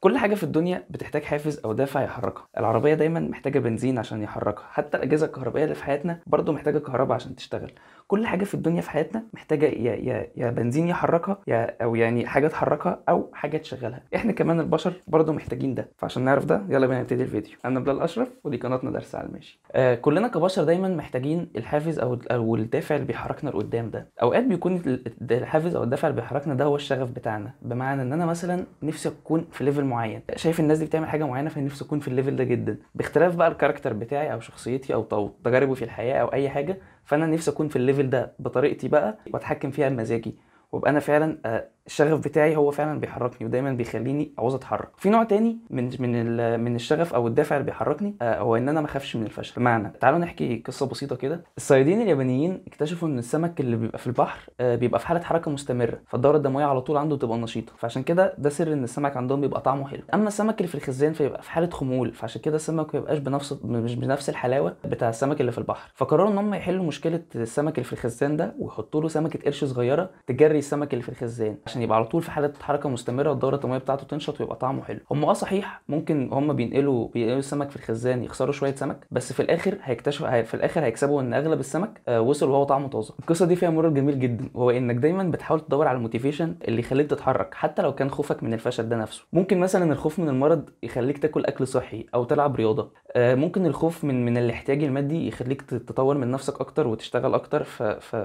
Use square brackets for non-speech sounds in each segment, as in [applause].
كل حاجة في الدنيا بتحتاج حافز أو دافع يحركها، العربية دايما محتاجة بنزين عشان يحركها، حتى الأجهزة الكهربائية اللي في حياتنا برضو محتاجة كهرباء عشان تشتغل، كل حاجه في الدنيا في حياتنا محتاجه يا يا يا بنزين يحركها يا او يعني حاجه تحركها او حاجه تشغلها احنا كمان البشر برضه محتاجين ده فعشان نعرف ده يلا بينا نبتدي الفيديو انا بلال اشرف ودي قناتنا درس على الماشي آه كلنا كبشر دايما محتاجين الحافز او او الدافع اللي بيحركنا لقدام ده اوقات بيكون الحافز او الدافع اللي بيحركنا ده هو الشغف بتاعنا بمعنى ان انا مثلا نفسي اكون في ليفل معين شايف الناس دي بتعمل حاجه معينه فنفسي اكون في الليفل ده جدا باختلاف بقى الكاركتر بتاعي او شخصيتي او تجاربي في الحياه او اي حاجه فانا نفسي اكون في الليفل ده بطريقتي بقى واتحكم فيها بمزاجي وابقى انا فعلا آه، الشغف بتاعي هو فعلا بيحركني ودايما بيخليني عاوز اتحرك في نوع تاني من من من الشغف او الدافع اللي بيحركني آه، هو ان انا ما اخافش من الفشل بمعنى تعالوا نحكي قصه بسيطه كده الصيادين اليابانيين اكتشفوا ان السمك اللي بيبقى في البحر آه، بيبقى في حاله حركه مستمره فالدوره الدمويه على طول عنده بتبقى نشيطه فعشان كده ده سر ان السمك عندهم بيبقى طعمه حلو اما السمك اللي في الخزان فيبقى في حاله خمول فعشان كده السمك ما بيبقاش بنفس مش بنفس الحلاوه بتاع السمك اللي في البحر فقرروا ان هم يحلوا مشكله السمك اللي في الخزان ده ويحطوا له سمكه قرش صغيره تجري السمك اللي في الخزان عشان عشان يبقى على طول في حاله حركه مستمره والدوره الدمويه بتاعته تنشط ويبقى طعمه حلو هم اه صحيح ممكن هم بينقلوا بينقلوا السمك في الخزان يخسروا شويه سمك بس في الاخر هيكتشفوا في الاخر هيكسبوا ان اغلب السمك آه، وصل وهو طعمه طازه القصه دي فيها مرور جميل جدا وهو انك دايما بتحاول تدور على الموتيفيشن اللي يخليك تتحرك حتى لو كان خوفك من الفشل ده نفسه ممكن مثلا الخوف من المرض يخليك تاكل اكل صحي او تلعب رياضه آه، ممكن الخوف من من الاحتياج المادي يخليك تطور من نفسك اكتر وتشتغل اكتر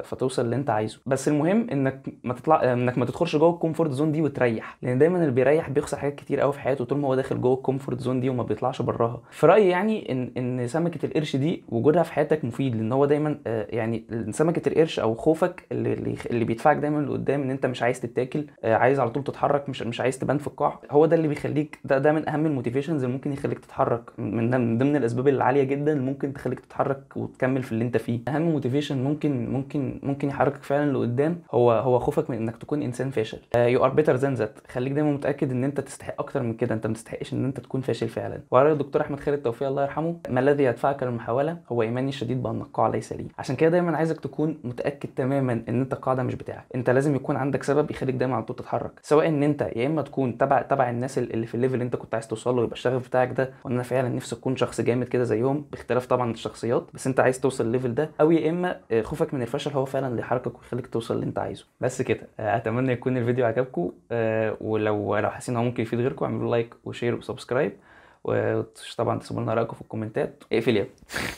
فتوصل اللي انت عايزه بس المهم انك ما تطلع انك ما تدخلش تخش جوه الكومفورت زون دي وتريح لان دايما اللي بيريح بيخسر حاجات كتير قوي في حياته طول ما هو داخل جوه الكومفورت زون دي وما بيطلعش براها في رايي يعني ان ان سمكه القرش دي وجودها في حياتك مفيد لان هو دايما آه، يعني سمكه القرش او خوفك اللي اللي بيدفعك دايما لقدام ان انت مش عايز تتاكل آه، عايز على طول تتحرك مش مش عايز تبان في القاع هو ده اللي بيخليك ده ده من اهم الموتيفيشنز اللي ممكن يخليك تتحرك من ضمن الاسباب العاليه جدا اللي ممكن تخليك تتحرك وتكمل في اللي انت فيه اهم موتيفيشن ممكن ممكن ممكن يحركك فعلا لقدام هو هو خوفك من انك تكون انسان فاشل فاشل يو ار بيتر ذان ذات خليك دايما متاكد ان انت تستحق اكتر من كده انت ما تستحقش ان انت تكون فاشل فعلا وراي الدكتور احمد خالد توفيق الله يرحمه ما الذي يدفعك للمحاوله هو ايماني الشديد بان القاع ليس لي عشان كده دايما عايزك تكون متاكد تماما ان انت القاع ده مش بتاعك انت لازم يكون عندك سبب يخليك دايما على طول تتحرك سواء ان انت يا اما تكون تبع تبع الناس اللي في الليفل اللي انت كنت عايز توصل له يبقى الشغف بتاعك ده وان انا فعلا نفسي اكون شخص جامد كده زيهم باختلاف طبعا الشخصيات بس انت عايز توصل الليفل ده او يا اما آه، خوفك من الفشل هو فعلا اللي يحركك ويخليك توصل اللي انت عايزه بس كده آه، اتمنى يكون ان الفيديو عجبكم آه ولو لو حاسين ان ممكن يفيد غيركم اعملوا لايك وشير وسبسكرايب وطبعا تسيبوا لنا رايكم في الكومنتات اقفل يا [laughs]